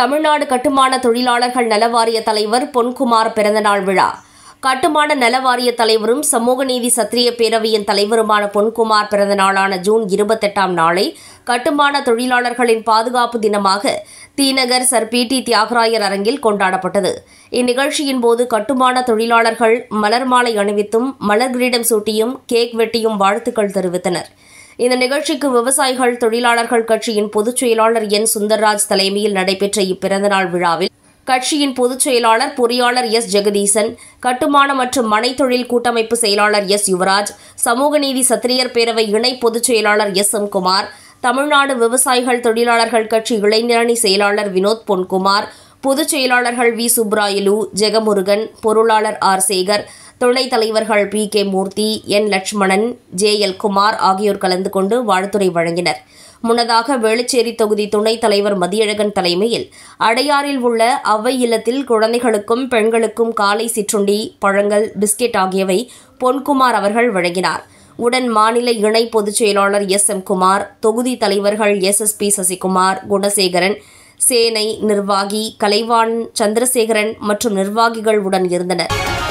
தமிழ்நாடு கட்டுமான தொழிலாளர்கள் நலவாரிய தலைவர் பொன்குமார் பிறந்தநாள் விழா கட்டுமான நலவாரிய தலைவரும் சமூக நீதி சத்திரிய பேரவையின் தலைவருமான பொன்குமார் பிறந்த நாளான ஜூன் இருபத்தெட்டாம் நாளை கட்டுமான தொழிலாளர்களின் பாதுகாப்பு தினமாக T Nagar sir P T Thiyagarayar அரங்கில் கொண்டாடப்பட்டது இந்நிகழ்ச்சியின் போது கட்டுமான தொழிலாளர்கள் மலர் மாலை அணிவித்தும் மலர் கிரீடம் சூட்டியும் கேக் வெட்டியும் வாழ்த்துக்கள் தெரிவித்தனர் இந்த நிகழ்ச்சிக்கு விவசாயிகள் தொழிலாளர்கள் கட்சியின் பொதுச் செயலாளர் என் சுந்தர்ராஜ் தலைமையில் நடைபெற்ற இப்பிறந்தநாள் விழாவில் கட்சியின் பொதுச் செயலாளர் பொறியாளர் எஸ் ஜெகதீசன் கட்டுமான மற்றும் மனை தொழில் கூட்டமைப்பு செயலாளர் எஸ் யுவராஜ் சமூக நீதி சத்திரியர் பேரவை இணை பொதுச் செயலாளர் எஸ் எம் குமார் தமிழ்நாடு விவசாயிகள் தொழிலாளர்கள் கட்சி இளைஞரணி செயலாளர் வினோத் பொன்குமார் பொதுச் செயலாளர்கள் வி சுப்ராயலு ஜெகமுருகன் பொருளாளர் ஆர் சேகர் துணை தலைவர்கள் P K Murthy N Lakshmanan J L Kumar ஆகியோர் கலந்து கொண்டு வாழ்த்துறை வழங்கினர் முன்னதாக வேளுச்சேரி தொகுதி துணைத் தலைவர் மதியழகன் தலைமையில் அடையாறில் உள்ள அவ்வை இல்லத்தில் குழந்தைகளுக்கும் பெண்களுக்கும் காலை சிற்றுண்டி பழங்கள் பிஸ்கெட் ஆகியவை பொன்குமார் அவர்கள் வழங்கினார் உடன் மாநில இணை பொதுச் செயலாளர் எஸ் எம் குமார் தொகுதி தலைவர்கள் S S P Sasikumar Gunasekaran சேனை நிர்வாகி கலைவான் சந்திரசேகரன் மற்றும் நிர்வாகிகள் உடன் இருந்தனர்